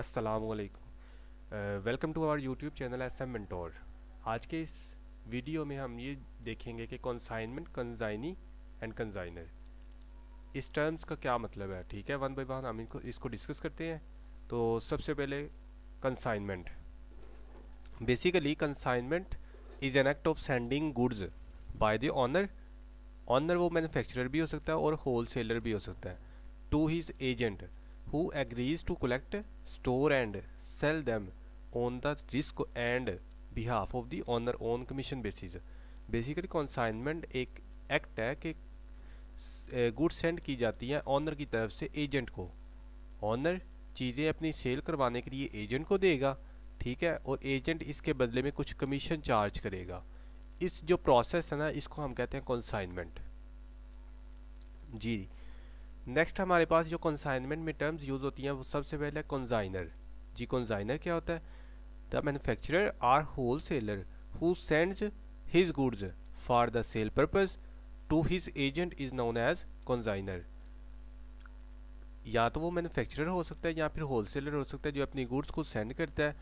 Aslam welcome to our YouTube channel S M mentor आज के इस वीडियो में हम ये देखेंगे कि कंसाइनमेंट कंजाइनी एंड कंजाइनर इस टर्म्स का क्या मतलब है ठीक है वन बाई वन हम इनको इसको डिस्कस करते हैं तो सबसे पहले consignment basically consignment is an act of sending goods by the owner owner वो मैन्युफैक्चरर भी हो सकता है और होल सेलर भी हो सकता है to his agent who agrees to collect, store and sell them on the risk and behalf of the owner on commission basis. Basically consignment एक एक्ट है कि गुड सेंड की जाती हैं ऑनर की तरफ से एजेंट को ऑनर चीज़ें अपनी सेल करवाने के लिए एजेंट को देगा ठीक है और एजेंट इसके बदले में कुछ कमीशन चार्ज करेगा इस जो प्रोसेस है ना इसको हम कहते हैं कंसाइनमेंट जी नेक्स्ट हमारे पास जो कंसाइनमेंट में टर्म्स यूज़ होती हैं वो सबसे पहले कंजाइनर जी कंजाइनर क्या होता है the manufacturer or wholesaler who sends his goods for the sale purpose to his agent is known as consignor या तो वो मैनुफैक्चरर हो सकता है या फिर सेलर हो सकता है जो अपनी गुड्स को सेंड करता है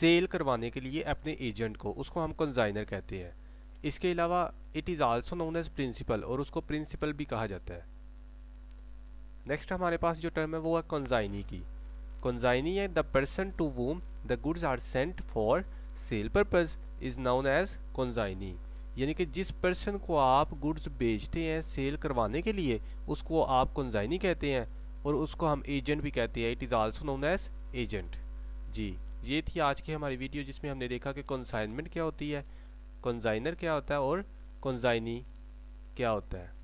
सेल करवाने के लिए अपने एजेंट को उसको हम कंजाइनर कहते हैं इसके अलावा it is also known as principal और उसको प्रिंसिपल भी कहा जाता है नेक्स्ट हमारे पास जो टर्म है वो है कन्जाइनी की कन्जाइनी है the person to whom the goods are sent for sale purpose is known as consignee यानी कि जिस पर्सन को आप गुड्स बेचते हैं सेल करवाने के लिए उसको आप कन्जाइनी कहते हैं और उसको हम एजेंट भी कहते हैं it is also known as agent जी ये थी आज की हमारी वीडियो जिसमें हमने देखा कि कन्साइनमेंट क्या होती है कन्जाइनर क्या होता है और कन्जाइनी क्या होता है